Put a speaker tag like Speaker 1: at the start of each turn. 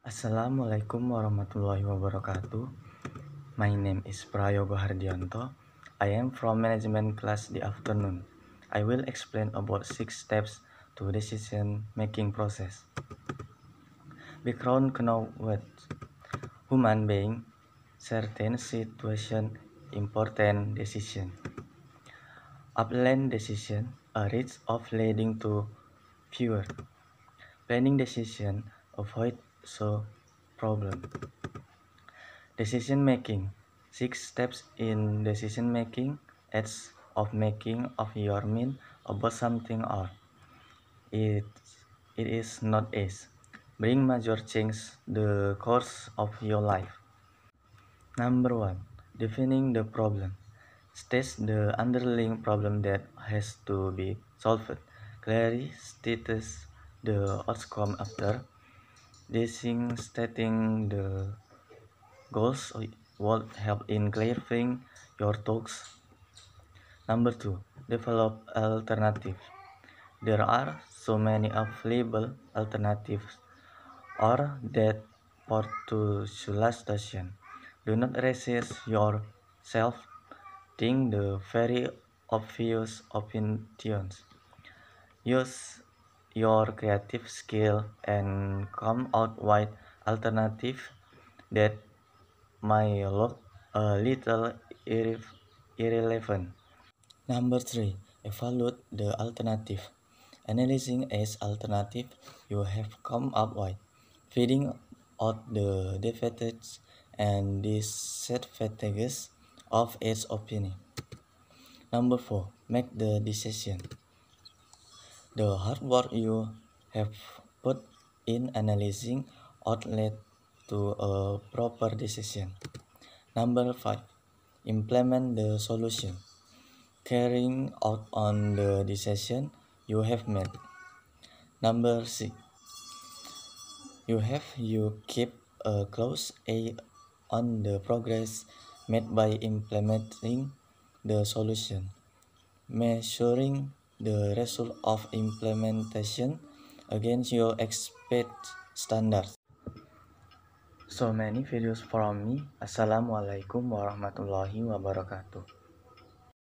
Speaker 1: Assalamualaikum warahmatullahi wabarakatuh. My name is Prayogo Hardianto. I am from management class the afternoon. I will explain about six steps to decision making process. Background know what human being certain situation important decision. Upland decision a risk of leading to fewer. Planning decision avoid so problem decision making six steps in decision making acts of making of your mind about something or it it is not is bring major change the course of your life number one defining the problem State the underlying problem that has to be solved clearly state the outcome after Desing stating the goals what help in clarifying your talks. Number two, develop alternative. There are so many available alternatives or that port to Sula Do not resist yourself. Think the very obvious options. Use your creative skill and come out with alternative that may look a little irrelevant. Number three, evaluate the alternative. Analyzing as alternative you have come up with, feeding out the defects and disadvantages of its opinion. Number four, make the decision. The hard work you have put in analyzing ought led to a proper decision. Number five, implement the solution. Carrying out on the decision you have made. Number six, you have you keep a close eye on the progress made by implementing the solution, measuring the result of implementation against your expert standards. So many videos from me. Assalamualaikum warahmatullahi wabarakatuh.